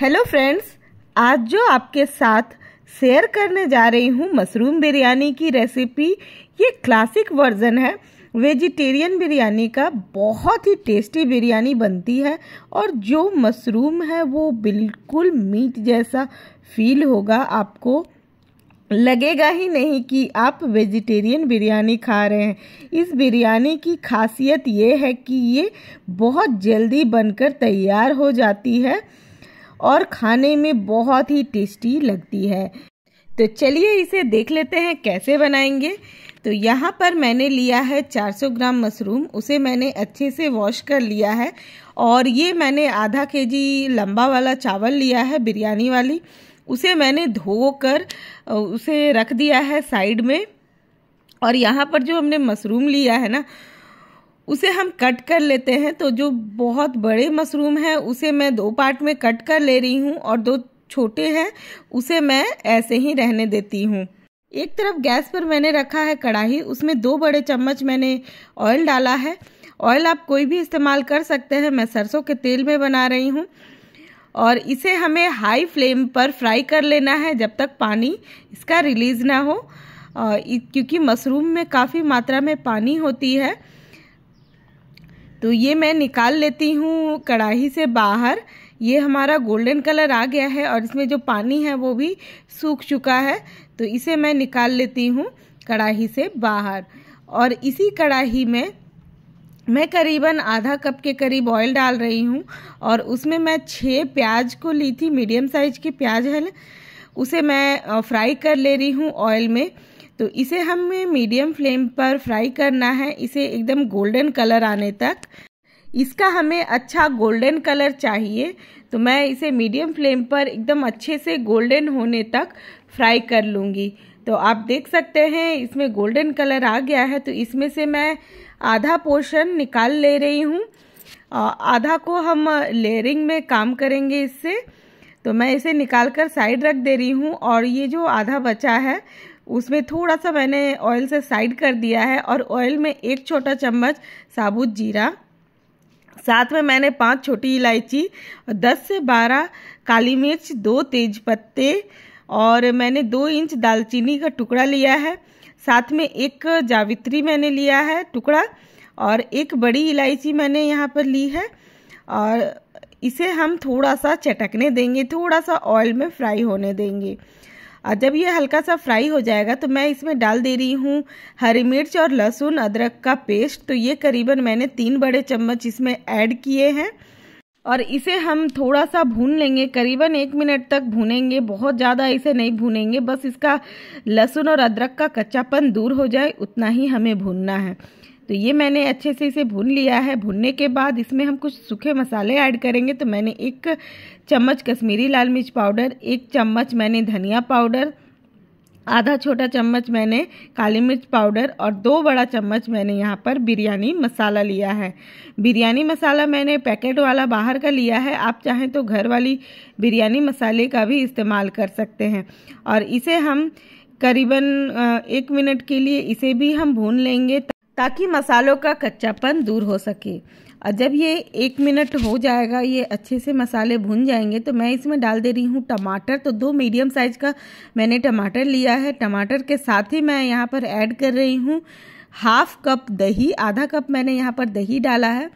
hello friends आज जो आपके साथ शेयर करने जा रही हूँ मशरूम बिरयानी की रेसिपी ये क्लासिक वर्जन है वेजिटेरियन बिरयानी का बहुत ही टेस्टी बिरयानी बनती है और जो मशरूम है वो बिल्कुल मीट जैसा फील होगा आपको लगेगा ही नहीं कि आप वेजिटेरियन बिरयानी खा रहे हैं इस बिरयानी की खासियत ये है कि ये बहुत जल्दी बनकर तैयार हो जाती है और खाने में बहुत ही टेस्टी लगती है तो चलिए इसे देख लेते हैं कैसे बनाएंगे तो यहाँ पर मैंने लिया है 400 ग्राम मशरूम उसे मैंने अच्छे से वॉश कर लिया है और ये मैंने आधा के जी लम्बा वाला चावल लिया है बिरयानी वाली उसे मैंने धो कर उसे रख दिया है साइड में और यहाँ पर जो हमने मशरूम लिया है ना उसे हम कट कर लेते हैं तो जो बहुत बड़े मशरूम है उसे मैं दो पार्ट में कट कर ले रही हूँ और दो छोटे हैं उसे मैं ऐसे ही रहने देती हूँ एक तरफ गैस पर मैंने रखा है कढ़ाई उसमें दो बड़े चम्मच मैंने ऑयल डाला है ऑयल आप कोई भी इस्तेमाल कर सकते हैं मैं सरसों के तेल में बना रही हूँ और इसे हमें हाई फ्लेम पर फ्राई कर लेना है जब तक पानी इसका रिलीज़ ना हो क्योंकि मशरूम में काफ़ी मात्रा में पानी होती है तो ये मैं निकाल लेती हूँ कढ़ाही से बाहर ये हमारा गोल्डन कलर आ गया है और इसमें जो पानी है वो भी सूख चुका है तो इसे मैं निकाल लेती हूँ कढ़ाही से बाहर और इसी कढ़ाही में मैं करीबन आधा कप के करीब ऑयल डाल रही हूँ और उसमें मैं छः प्याज को ली थी मीडियम साइज की प्याज है उसे मैं फ्राई कर ले रही हूँ ऑयल में तो इसे हमें मीडियम फ्लेम पर फ्राई करना है इसे एकदम गोल्डन कलर आने तक इसका हमें अच्छा गोल्डन कलर चाहिए तो मैं इसे मीडियम फ्लेम पर एकदम अच्छे से गोल्डन होने तक फ्राई कर लूँगी तो आप देख सकते हैं इसमें गोल्डन कलर आ गया है तो इसमें से मैं आधा पोर्शन निकाल ले रही हूँ आधा को हम लेयरिंग में काम करेंगे इससे तो मैं इसे निकाल कर साइड रख दे रही हूँ और ये जो आधा बचा है उसमें थोड़ा सा मैंने ऑयल से साइड कर दिया है और ऑयल में एक छोटा चम्मच साबुत जीरा साथ में मैंने पांच छोटी इलायची दस से बारह काली मिर्च दो तेज पत्ते और मैंने दो इंच दालचीनी का टुकड़ा लिया है साथ में एक जावित्री मैंने लिया है टुकड़ा और एक बड़ी इलायची मैंने यहाँ पर ली है और इसे हम थोड़ा सा चटकने देंगे थोड़ा सा ऑयल में फ्राई होने देंगे और जब ये हल्का सा फ्राई हो जाएगा तो मैं इसमें डाल दे रही हूँ हरी मिर्च और लहसुन अदरक का पेस्ट तो ये करीबन मैंने तीन बड़े चम्मच इसमें ऐड किए हैं और इसे हम थोड़ा सा भून लेंगे करीबन एक मिनट तक भूनेंगे बहुत ज़्यादा इसे नहीं भूनेंगे बस इसका लहसुन और अदरक का कच्चापन दूर हो जाए उतना ही हमें भूनना है तो ये मैंने अच्छे से इसे भून लिया है भूनने के बाद इसमें हम कुछ सूखे मसाले ऐड करेंगे तो मैंने एक चम्मच कश्मीरी लाल मिर्च पाउडर एक चम्मच मैंने धनिया पाउडर आधा छोटा चम्मच मैंने काली मिर्च पाउडर और दो बड़ा चम्मच मैंने यहाँ पर बिरयानी मसाला लिया है बिरयानी मसाला मैंने पैकेट वाला बाहर का लिया है आप चाहें तो घर वाली बिरयानी मसाले का भी इस्तेमाल कर सकते हैं और इसे हम करीबन एक मिनट के लिए इसे भी हम भून लेंगे ताकि मसालों का कच्चापन दूर हो सके और जब ये एक मिनट हो जाएगा ये अच्छे से मसाले भुन जाएंगे तो मैं इसमें डाल दे रही हूँ टमाटर तो दो मीडियम साइज़ का मैंने टमाटर लिया है टमाटर के साथ ही मैं यहाँ पर ऐड कर रही हूँ हाफ कप दही आधा कप मैंने यहाँ पर दही डाला है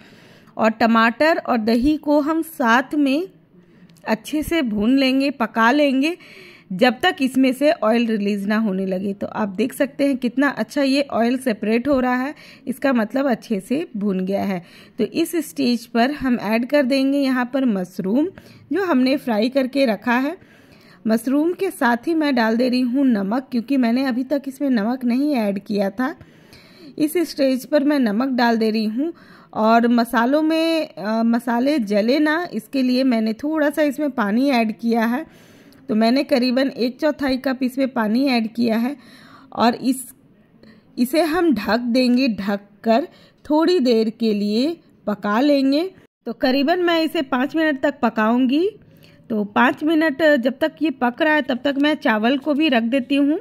और टमाटर और दही को हम साथ में अच्छे से भून लेंगे पका लेंगे जब तक इसमें से ऑयल रिलीज ना होने लगे तो आप देख सकते हैं कितना अच्छा ये ऑयल सेपरेट हो रहा है इसका मतलब अच्छे से भून गया है तो इस स्टेज पर हम ऐड कर देंगे यहाँ पर मशरूम जो हमने फ्राई करके रखा है मशरूम के साथ ही मैं डाल दे रही हूँ नमक क्योंकि मैंने अभी तक इसमें नमक नहीं ऐड किया था इस स्टेज पर मैं नमक डाल दे रही हूँ और मसालों में आ, मसाले जले ना इसके लिए मैंने थोड़ा सा इसमें पानी ऐड किया है तो मैंने करीबन एक चौथाई कप इसमें पानी ऐड किया है और इस इसे हम ढक देंगे ढक कर थोड़ी देर के लिए पका लेंगे तो करीबन मैं इसे पाँच मिनट तक पकाऊंगी तो पाँच मिनट जब तक ये पक रहा है तब तक मैं चावल को भी रख देती हूँ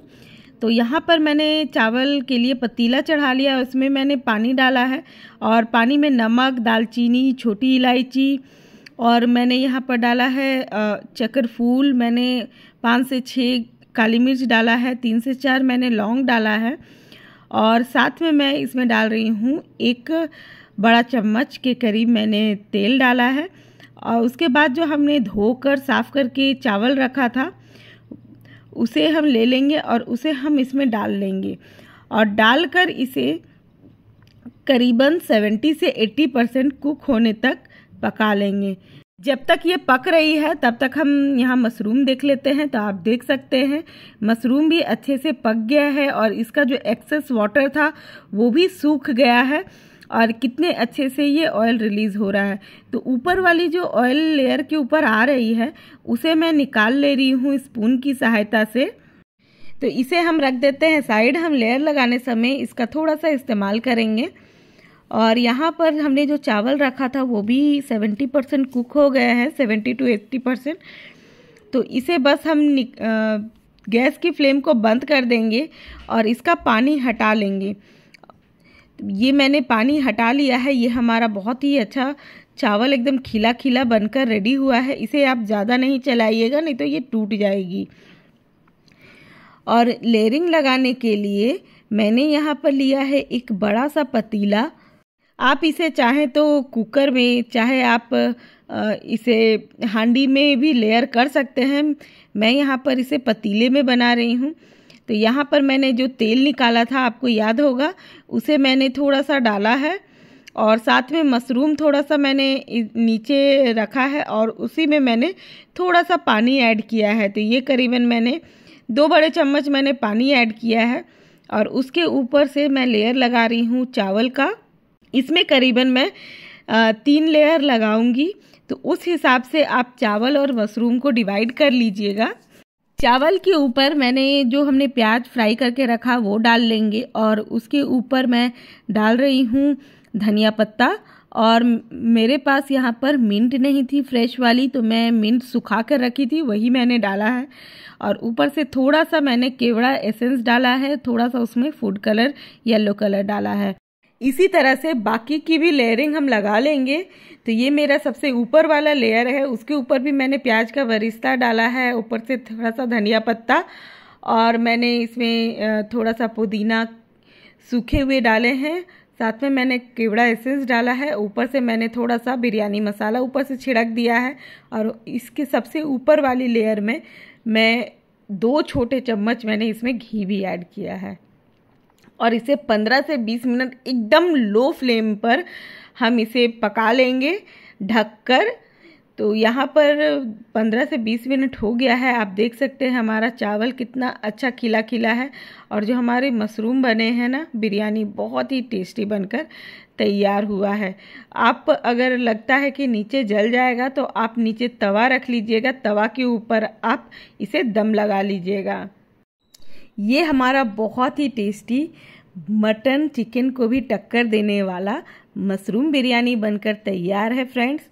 तो यहाँ पर मैंने चावल के लिए पतीला चढ़ा लिया उसमें मैंने पानी डाला है और पानी में नमक दालचीनी छोटी इलायची और मैंने यहाँ पर डाला है चक्कर फूल मैंने पाँच से छः काली मिर्च डाला है तीन से चार मैंने लौंग डाला है और साथ में मैं इसमें डाल रही हूँ एक बड़ा चम्मच के करीब मैंने तेल डाला है और उसके बाद जो हमने धोकर साफ़ करके चावल रखा था उसे हम ले लेंगे और उसे हम इसमें डाल लेंगे और डालकर इसे करीबन 70 से 80 परसेंट कुक होने तक पका लेंगे जब तक ये पक रही है तब तक हम यहाँ मशरूम देख लेते हैं तो आप देख सकते हैं मशरूम भी अच्छे से पक गया है और इसका जो एक्सेस वाटर था वो भी सूख गया है और कितने अच्छे से ये ऑयल रिलीज़ हो रहा है तो ऊपर वाली जो ऑयल लेयर के ऊपर आ रही है उसे मैं निकाल ले रही हूँ स्पून की सहायता से तो इसे हम रख देते हैं साइड हम लेयर लगाने समय इसका थोड़ा सा इस्तेमाल करेंगे और यहाँ पर हमने जो चावल रखा था वो भी सेवेंटी परसेंट कुक हो गया है सेवेंटी टू एट्टी परसेंट तो इसे बस हम गैस की फ्लेम को बंद कर देंगे और इसका पानी हटा लेंगे ये मैंने पानी हटा लिया है ये हमारा बहुत ही अच्छा चावल एकदम खिला खिला बनकर रेडी हुआ है इसे आप ज़्यादा नहीं चलाइएगा नहीं तो ये टूट जाएगी और लेयरिंग लगाने के लिए मैंने यहाँ पर लिया है एक बड़ा सा पतीला आप इसे चाहें तो कुकर में चाहे आप इसे हांडी में भी लेयर कर सकते हैं मैं यहाँ पर इसे पतीले में बना रही हूँ तो यहाँ पर मैंने जो तेल निकाला था आपको याद होगा उसे मैंने थोड़ा सा डाला है और साथ में मशरूम थोड़ा सा मैंने नीचे रखा है और उसी में मैंने थोड़ा सा पानी ऐड किया है तो ये करीबन मैंने दो बड़े चम्मच मैंने पानी ऐड किया है और उसके ऊपर से मैं लेयर लगा रही हूँ चावल का इसमें करीबन मैं तीन लेयर लगाऊंगी तो उस हिसाब से आप चावल और मशरूम को डिवाइड कर लीजिएगा चावल के ऊपर मैंने जो हमने प्याज फ्राई करके रखा वो डाल लेंगे और उसके ऊपर मैं डाल रही हूँ धनिया पत्ता और मेरे पास यहाँ पर मिंट नहीं थी फ्रेश वाली तो मैं मिंट सुखा कर रखी थी वही मैंने डाला है और ऊपर से थोड़ा सा मैंने केवड़ा एसेंस डाला है थोड़ा सा उसमें फूड कलर येलो कलर डाला है इसी तरह से बाकी की भी लेयरिंग हम लगा लेंगे तो ये मेरा सबसे ऊपर वाला लेयर है उसके ऊपर भी मैंने प्याज का वरिस्ता डाला है ऊपर से थोड़ा सा धनिया पत्ता और मैंने इसमें थोड़ा सा पुदीना सूखे हुए डाले हैं साथ में मैंने केवड़ा एसेंस डाला है ऊपर से मैंने थोड़ा सा बिरयानी मसाला ऊपर से छिड़क दिया है और इसके सबसे ऊपर वाली लेयर में मैं दो छोटे चम्मच मैंने इसमें घी भी ऐड किया है और इसे 15 से 20 मिनट एकदम लो फ्लेम पर हम इसे पका लेंगे ढककर तो यहाँ पर 15 से 20 मिनट हो गया है आप देख सकते हैं हमारा चावल कितना अच्छा खिला खिला है और जो हमारे मशरूम बने हैं ना बिरयानी बहुत ही टेस्टी बनकर तैयार हुआ है आप अगर लगता है कि नीचे जल जाएगा तो आप नीचे तवा रख लीजिएगा तवा के ऊपर आप इसे दम लगा लीजिएगा ये हमारा बहुत ही टेस्टी मटन चिकन को भी टक्कर देने वाला मशरूम बिरयानी बनकर तैयार है फ्रेंड्स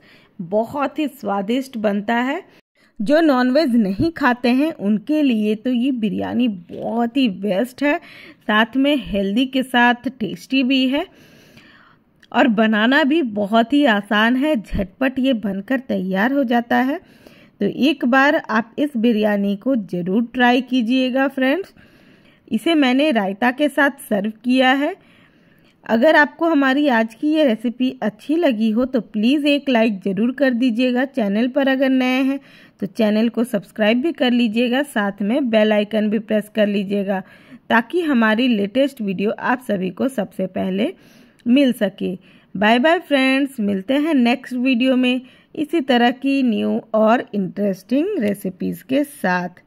बहुत ही स्वादिष्ट बनता है जो नॉनवेज नहीं खाते हैं उनके लिए तो ये बिरयानी बहुत ही बेस्ट है साथ में हेल्दी के साथ टेस्टी भी है और बनाना भी बहुत ही आसान है झटपट ये बनकर तैयार हो जाता है तो एक बार आप इस बिरयानी को ज़रूर ट्राई कीजिएगा फ्रेंड्स इसे मैंने रायता के साथ सर्व किया है अगर आपको हमारी आज की ये रेसिपी अच्छी लगी हो तो प्लीज़ एक लाइक ज़रूर कर दीजिएगा चैनल पर अगर नए हैं तो चैनल को सब्सक्राइब भी कर लीजिएगा साथ में बेल आइकन भी प्रेस कर लीजिएगा ताकि हमारी लेटेस्ट वीडियो आप सभी को सबसे पहले मिल सके बाय बाय फ्रेंड्स मिलते हैं नेक्स्ट वीडियो में इसी तरह की न्यू और इंटरेस्टिंग रेसिपीज़ के साथ